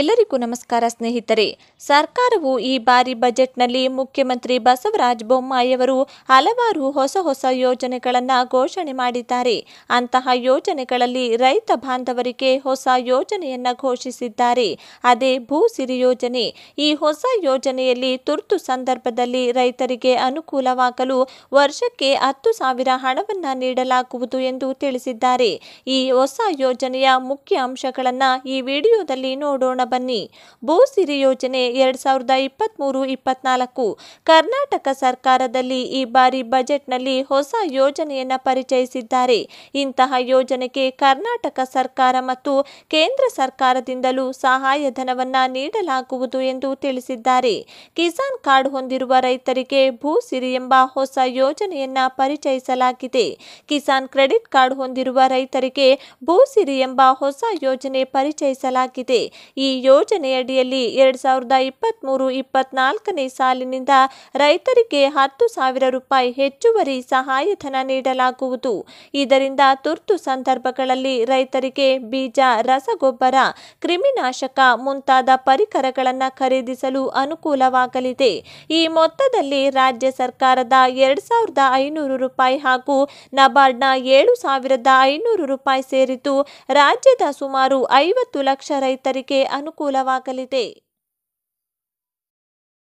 ಎಲ್ಲರಿಗೂ ನಮಸ್ಕಾರ ಸ್ನೇಹಿತರೆ ಸರ್ಕಾರವು ಈ ಬಾರಿ ಬಜೆಟ್ನಲ್ಲಿ ಮುಖ್ಯಮಂತ್ರಿ ಬಸವರಾಜ ಬೊಮ್ಮಾಯಿಯವರು ಹಲವಾರು ಹೊಸ ಹೊಸ ಯೋಜನೆಗಳನ್ನು ಘೋಷಣೆ ಮಾಡಿದ್ದಾರೆ ಅಂತಹ ಯೋಜನೆಗಳಲ್ಲಿ ರೈತ ಬಾಂಧವರಿಗೆ ಹೊಸ ಯೋಜನೆಯನ್ನು ಘೋಷಿಸಿದ್ದಾರೆ ಅದೇ ಭೂಸಿರಿ ಯೋಜನೆ ಈ ಹೊಸ ಯೋಜನೆಯಲ್ಲಿ ತುರ್ತು ಸಂದರ್ಭದಲ್ಲಿ ರೈತರಿಗೆ ಅನುಕೂಲವಾಗಲು ವರ್ಷಕ್ಕೆ ಹತ್ತು ಸಾವಿರ ಹಣವನ್ನು ನೀಡಲಾಗುವುದು ಎಂದು ತಿಳಿಸಿದ್ದಾರೆ ಈ ಹೊಸ ಯೋಜನೆಯ ಮುಖ್ಯ ಅಂಶಗಳನ್ನು ಈ ವಿಡಿಯೋದಲ್ಲಿ ನೋಡೋಣ ಬನ್ನಿ ಭೂ ಸಿರಿ ಯೋಜನೆ ಎರಡ್ ಸಾವಿರದ ಮೂರು ಇಪ್ಪತ್ನಾಲ್ಕು ಕರ್ನಾಟಕ ಸರ್ಕಾರದಲ್ಲಿ ಈ ಬಾರಿ ಬಜೆಟ್ನಲ್ಲಿ ಹೊಸ ಯೋಜನೆಯನ್ನು ಪರಿಚಯಿಸಿದ್ದಾರೆ ಇಂತಹ ಯೋಜನೆಗೆ ಕರ್ನಾಟಕ ಸರ್ಕಾರ ಮತ್ತು ಕೇಂದ್ರ ಸರ್ಕಾರದಿಂದಲೂ ಸಹಾಯಧನವನ್ನು ನೀಡಲಾಗುವುದು ಎಂದು ತಿಳಿಸಿದ್ದಾರೆ ಕಿಸಾನ್ ಕಾರ್ಡ್ ಹೊಂದಿರುವ ರೈತರಿಗೆ ಭೂ ಸಿರಿ ಎಂಬ ಹೊಸ ಯೋಜನೆಯನ್ನ ಪರಿಚಯಿಸಲಾಗಿದೆ ಕಿಸಾನ್ ಕ್ರೆಡಿಟ್ ಕಾರ್ಡ್ ಹೊಂದಿರುವ ರೈತರಿಗೆ ಭೂಸಿರಿ ಎಂಬ ಹೊಸ ಯೋಜನೆ ಪರಿಚಯಿಸಲಾಗಿದೆ ಈ ಯೋಜನೆಯಡಿಯಲ್ಲಿ ಎರಡು ಸಾವಿರದ ಇಪ್ಪತ್ತ್ಮೂರು ಇಪ್ಪತ್ನಾಲ್ಕನೇ ಸಾಲಿನಿಂದ ರೈತರಿಗೆ ಹತ್ತು ಸಾವಿರ ರೂಪಾಯಿ ಹೆಚ್ಚುವರಿ ಸಹಾಯಧನ ನೀಡಲಾಗುವುದು ಇದರಿಂದ ತುರ್ತು ಸಂದರ್ಭಗಳಲ್ಲಿ ರೈತರಿಗೆ ಬೀಜ ರಸಗೊಬ್ಬರ ಕ್ರಿಮಿನಾಶಕ ಮುಂತಾದ ಪರಿಕರಗಳನ್ನು ಖರೀದಿಸಲು ಅನುಕೂಲವಾಗಲಿದೆ ಈ ಮೊತ್ತದಲ್ಲಿ ರಾಜ್ಯ ಸರ್ಕಾರದ ಎರಡು ಸಾವಿರದ ಐನೂರು ರೂಪಾಯಿ ಹಾಗೂ ನಬಾರ್ಡ್ನ ಏಳು ಸಾವಿರದ ಐನೂರು ರೂಪಾಯಿ ಸೇರಿದ್ದು ರಾಜ್ಯದ ಸುಮಾರು ಐವತ್ತು ಲಕ್ಷ ರೈತರಿಗೆ ಅನುಕೂಲವಾಗಲಿದೆ